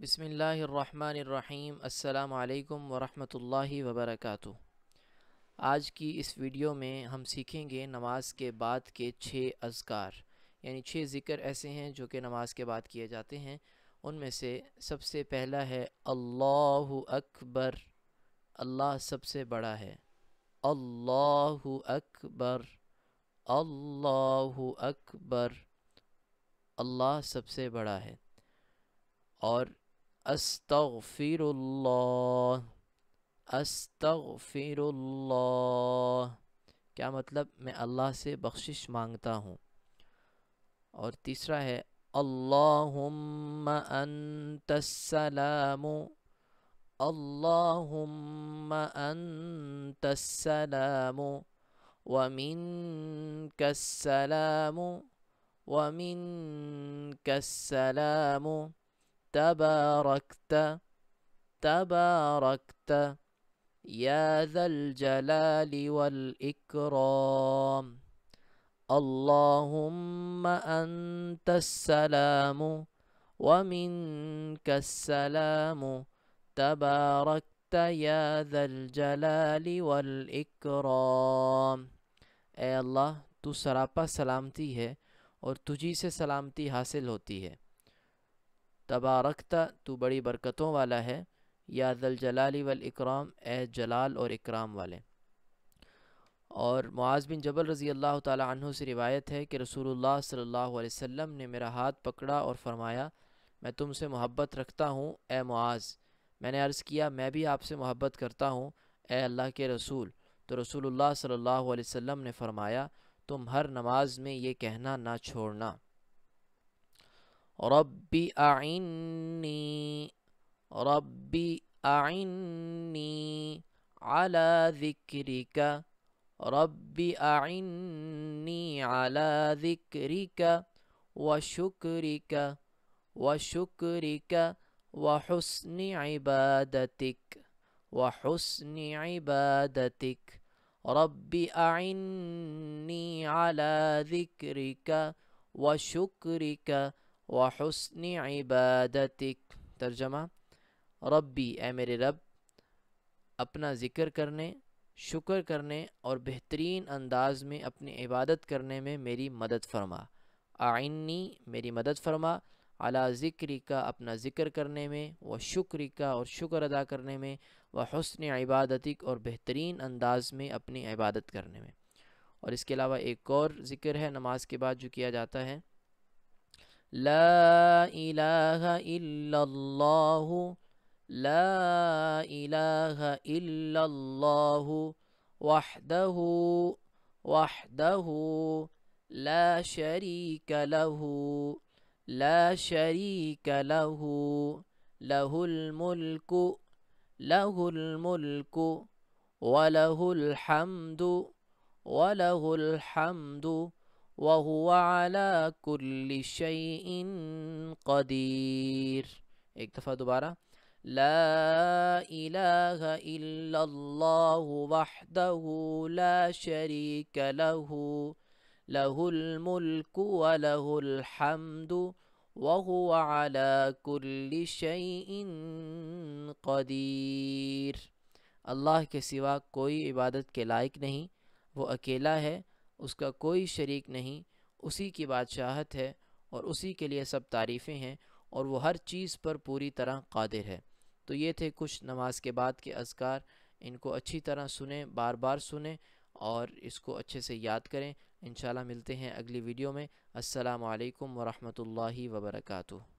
بسم اللہ الرحمن الرحیم السلام علیکم ورحمۃ اللہ وبرکاتہ آج کی اس ویڈیو میں ہم سیکھیں گے نماز کے بعد کے چھ اذکار یعنی چھ ذکر ایسے ہیں جو کہ نماز کے بعد کیے جاتے ہیں ان میں سے سب سے پہلا ہے اللہ اکبر اللہ سب سے بڑا ہے اللہ اکبر اللہ اکبر اللہ سب سے بڑا ہے اور أستغفر الله أستغفر الله کیا مطلب میں اللہ سے بخشش مانگتا ہوں اور تیسرا ہے اللهم أنت السلام اللهم أنت السلام ومنك السلام ومنك السلام, السلام تباركت تباركت يا ذا الجلال والإكرام اللهم أنت السلام ومنك السلام تباركت يا ذا الجلال والإكرام اي الله تو سراپا سلامتی ہے اور تجھی سے حاصل ہوتی ہے تبارکتا تو بڑی برکتوں والا ہے ذل جلالی والاکرام اے جلال اور اکرام والے اور معاذ بن جبل رضی اللہ تعالی عنہ سے روایت ہے کہ رسول اللہ صلی اللہ علیہ وسلم نے میرا ہاتھ پکڑا اور فرمایا میں تم سے محبت رکھتا ہوں اے معاذ میں نے عرض کیا میں بھی آپ سے محبت کرتا ہوں اے اللہ کے رسول تو رسول اللہ صلی اللہ علیہ وسلم نے فرمایا تم ہر نماز میں یہ کہنا نہ چھوڑنا رب أعني رب أعني على ذكرك رب أعني على ذكرك وشكرك وشكرك وحسن عبادتك وحسن عبادتك رب أعني على ذكرك وشكرك وحسن عبادتک ترجمہ ربی اے میرے رب اپنا ذکر کرنے شکر کرنے اور بہترین انداز میں اپنی عبادت کرنے میں میری مدد فرما آئینی میری مدد فرما اعلی ذکری کا اپنا ذکر کرنے میں و شکری کا اور شکر ادا کرنے میں و حسن عبادتک اور بہترین انداز میں اپنی عبادت کرنے میں اور اس کے علاوہ ایک اور ذکر ہے نماز کے بعد جو کیا جاتا ہے لا إله إلا الله لا إله إلا الله وحده وحده لا شريك له لا شريك له له الملك له الملك وله الحمد وله الحمد وَهُوَ وحولا كُلِّ شَيْءٍ قدیر ایک دفعہ دوبارہ لا الہ الا اللہ لا شریک لہو لہ الملک الکو الحمد وہوال کرلی شعی قدیر اللہ کے سوا کوئی عبادت کے لائق نہیں وہ اکیلا ہے اس کا کوئی شریک نہیں اسی کی بادشاہت ہے اور اسی کے لیے سب تعریفیں ہیں اور وہ ہر چیز پر پوری طرح قادر ہے تو یہ تھے کچھ نماز کے بعد کے اذکار ان کو اچھی طرح سنیں بار بار سنیں اور اس کو اچھے سے یاد کریں انشاءاللہ ملتے ہیں اگلی ویڈیو میں السلام علیکم ورحمۃ اللہ وبرکاتہ